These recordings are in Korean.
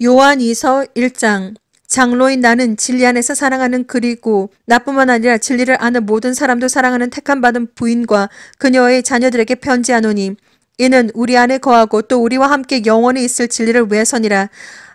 요한이서 1장 장로인 나는 진리 안에서 사랑하는 그리고 나뿐만 아니라 진리를 아는 모든 사람도 사랑하는 택함받은 부인과 그녀의 자녀들에게 편지하노니 이는 우리 안에 거하고 또 우리와 함께 영원히 있을 진리를 외선이라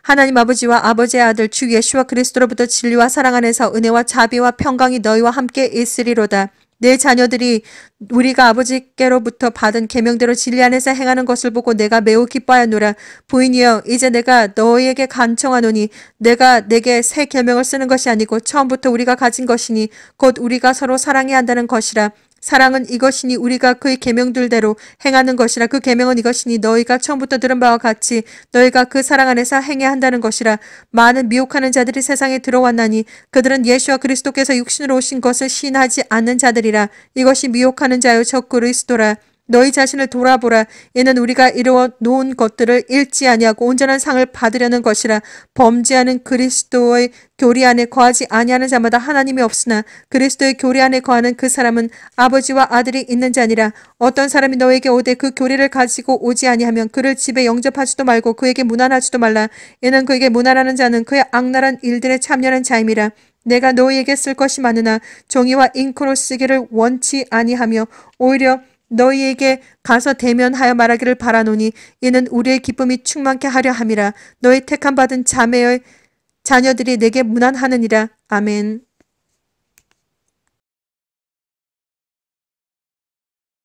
하나님 아버지와 아버지의 아들 주 예수와 그리스도로부터 진리와 사랑 안에서 은혜와 자비와 평강이 너희와 함께 있으리로다. 내 자녀들이 우리가 아버지께로부터 받은 계명대로 진리 안에서 행하는 것을 보고 내가 매우 기뻐하노라. 보이니여 이제 내가 너희에게 간청하노니 내가 내게 새 계명을 쓰는 것이 아니고 처음부터 우리가 가진 것이니 곧 우리가 서로 사랑해야 한다는 것이라. 사랑은 이것이니 우리가 그의 계명들대로 행하는 것이라 그 계명은 이것이니 너희가 처음부터 들은 바와 같이 너희가 그 사랑 안에서 행해야 한다는 것이라 많은 미혹하는 자들이 세상에 들어왔나니 그들은 예수와 그리스도께서 육신으로 오신 것을 신하지 않는 자들이라 이것이 미혹하는 자요 적 그리스도라 너희 자신을 돌아보라. 이는 우리가 이루어 놓은 것들을 잃지 아니하고 온전한 상을 받으려는 것이라 범죄하는 그리스도의 교리 안에 거하지 아니하는 자마다 하나님이 없으나 그리스도의 교리 안에 거하는 그 사람은 아버지와 아들이 있는 자니라 어떤 사람이 너에게 오되 그 교리를 가지고 오지 아니하면 그를 집에 영접하지도 말고 그에게 무난하지도 말라 이는 그에게 무난하는 자는 그의 악랄한 일들에 참여하는 자임이라 내가 너희에게 쓸 것이 많으나 종이와 잉크로 쓰기를 원치 아니하며 오히려 너희에게 가서 대면하여 말하기를 바라노니 이는 우리의 기쁨이 충만케 하려 함이라 너희 택함 받은 자매의 자녀들이 내게 무난하느니라 아멘.